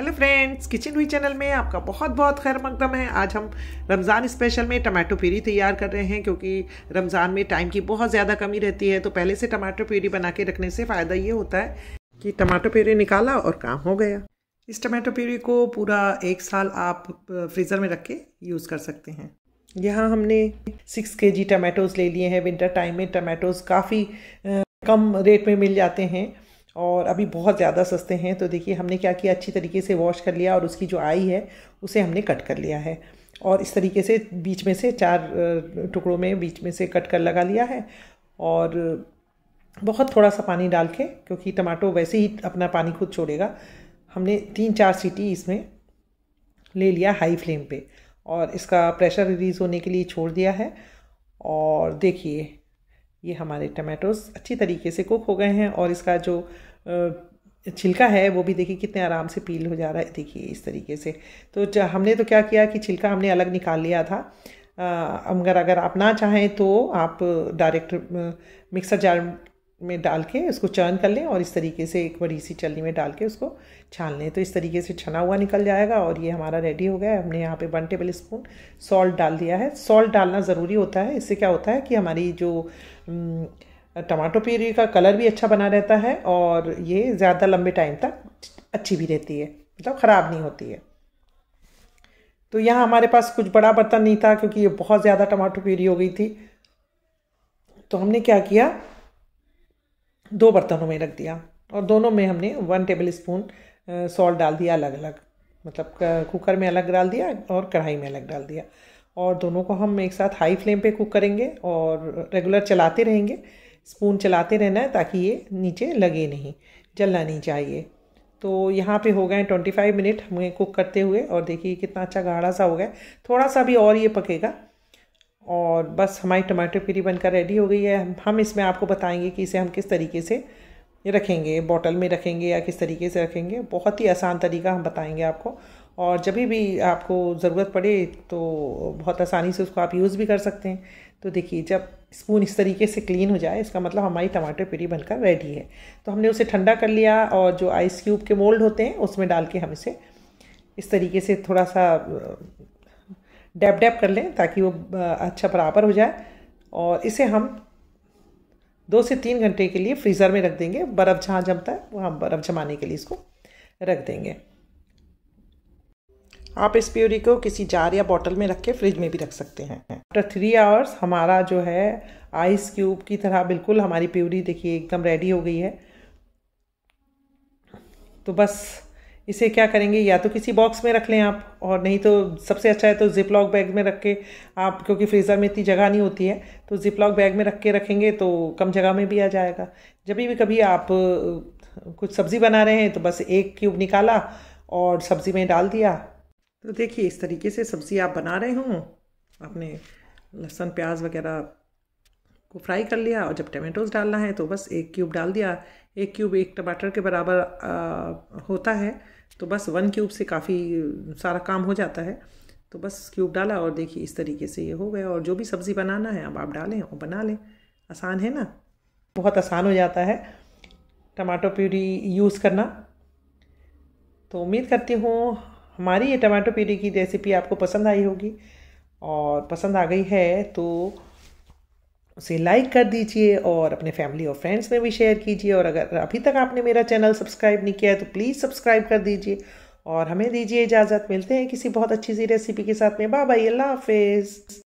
hello friends kitchen हुई channel में आपका बहुत बहुत खैर मकदम है आज हम रमज़ान स्पेशल में टमाटो प्यूरी तैयार कर रहे हैं क्योंकि रमज़ान में टाइम की बहुत ज़्यादा कमी रहती है तो पहले से टमाटो प्यूरी बना के रखने से फ़ायदा ये होता है कि टमाटो प्यूरी निकाला और काम हो गया इस टमाटो प्यूरी को पूरा एक साल आप फ्रीज़र में रख के यूज़ कर सकते हैं यहाँ हमने सिक्स के जी टमाटोज़ ले लिए हैं विंटर टाइम में टमाटोज़ काफ़ी कम रेट में मिल जाते हैं और अभी बहुत ज़्यादा सस्ते हैं तो देखिए हमने क्या किया अच्छी तरीके से वॉश कर लिया और उसकी जो आई है उसे हमने कट कर लिया है और इस तरीके से बीच में से चार टुकड़ों में बीच में से कट कर लगा लिया है और बहुत थोड़ा सा पानी डाल के क्योंकि टमाटो वैसे ही अपना पानी खुद छोड़ेगा हमने तीन चार सीटी इसमें ले लिया हाई फ्लेम पे और इसका प्रेशर रिलीज़ होने के लिए छोड़ दिया है और देखिए ये हमारे टमाटोज़ अच्छी तरीके से कुक हो गए हैं और इसका जो छिलका है वो भी देखिए कितने आराम से पील हो जा रहा है देखिए इस तरीके से तो हमने तो क्या किया कि छिलका हमने अलग निकाल लिया था मगर अगर आप ना चाहें तो आप डायरेक्ट मिक्सर जार में डाल के उसको चर्न कर लें और इस तरीके से एक बड़ी सी चलनी में डाल के उसको छान लें तो इस तरीके से छना हुआ निकल जाएगा और ये हमारा रेडी हो गया है हमने यहाँ पे वन टेबल स्पून सॉल्ट डाल दिया है सॉल्ट डालना ज़रूरी होता है इससे क्या होता है कि हमारी जो टमाटो हम्म, प्यूरी का कलर भी अच्छा बना रहता है और ये ज़्यादा लंबे टाइम तक अच्छी भी रहती है मतलब ख़राब नहीं होती है तो यहाँ हमारे पास कुछ बड़ा बर्तन नहीं था क्योंकि ये बहुत ज़्यादा टमाटो प्यूरी हो गई थी तो हमने क्या किया दो बर्तनों में रख दिया और दोनों में हमने वन टेबल स्पून सॉल्ट डाल दिया अलग अलग मतलब कुकर में अलग डाल दिया और कढ़ाई में अलग डाल दिया और दोनों को हम एक साथ हाई फ्लेम पे कुक करेंगे और रेगुलर चलाते रहेंगे स्पून चलाते रहना है ताकि ये नीचे लगे नहीं जलना नहीं चाहिए तो यहाँ पे हो गए ट्वेंटी फाइव मिनट हमें कुक करते हुए और देखिए कितना अच्छा गाढ़ा सा हो गया थोड़ा सा भी और ये पकेगा और बस हमारी टमाटर प्यूरी बनकर रेडी हो गई है हम इसमें आपको बताएंगे कि इसे हम किस तरीके से रखेंगे बॉटल में रखेंगे या किस तरीके से रखेंगे बहुत ही आसान तरीका हम बताएंगे आपको और जब भी आपको ज़रूरत पड़े तो बहुत आसानी से उसको आप यूज़ भी कर सकते हैं तो देखिए जब स्पून इस तरीके से क्लीन हो जाए इसका मतलब हमारी टमाटर प्यूरी बनकर रेडी है तो हमने उसे ठंडा कर लिया और जो आइस क्यूब के मोल्ड होते हैं उसमें डाल के हम इसे इस तरीके से थोड़ा सा डैप डैप कर लें ताकि वो अच्छा बराबर हो जाए और इसे हम दो से तीन घंटे के लिए फ्रीज़र में रख देंगे बर्फ़ जहाँ जमता है वहाँ बर्फ़ जमाने के लिए इसको रख देंगे आप इस प्योरी को किसी जार या बॉटल में रख के फ्रिज में भी रख सकते हैं आफ्टर थ्री आवर्स हमारा जो है आइस क्यूब की तरह बिल्कुल हमारी प्योरी देखिए एकदम रेडी हो गई है तो बस इसे क्या करेंगे या तो किसी बॉक्स में रख लें आप और नहीं तो सबसे अच्छा है तो ज़िप लॉक बैग में रख के आप क्योंकि फ्रीज़र में इतनी जगह नहीं होती है तो जिपलॉक बैग में रख के रखेंगे तो कम जगह में भी आ जाएगा जब भी कभी आप कुछ सब्ज़ी बना रहे हैं तो बस एक क्यूब निकाला और सब्ज़ी में डाल दिया तो देखिए इस तरीके से सब्ज़ी आप बना रहे हों आपने लहसुन प्याज वगैरह को फ्राई कर लिया और जब टमेटोज़ डालना है तो बस एक क्यूब डाल दिया एक क्यूब एक टमाटर के बराबर आ, होता है तो बस वन क्यूब से काफ़ी सारा काम हो जाता है तो बस क्यूब डाला और देखिए इस तरीके से ये हो गया और जो भी सब्ज़ी बनाना है अब आप डालें और बना लें आसान है ना बहुत आसान हो जाता है टमाटो प्यूरी यूज़ करना तो उम्मीद करती हूँ हमारी ये टमाटो प्यूरी की रेसिपी आपको पसंद आई होगी और पसंद आ गई है तो उसे लाइक कर दीजिए और अपने फैमिली और फ्रेंड्स में भी शेयर कीजिए और अगर अभी तक आपने मेरा चैनल सब्सक्राइब नहीं किया है तो प्लीज़ सब्सक्राइब कर दीजिए और हमें दीजिए इजाज़त मिलते हैं किसी बहुत अच्छी सी रेसिपी के साथ में बाय बाय अल्लाह हाफिज़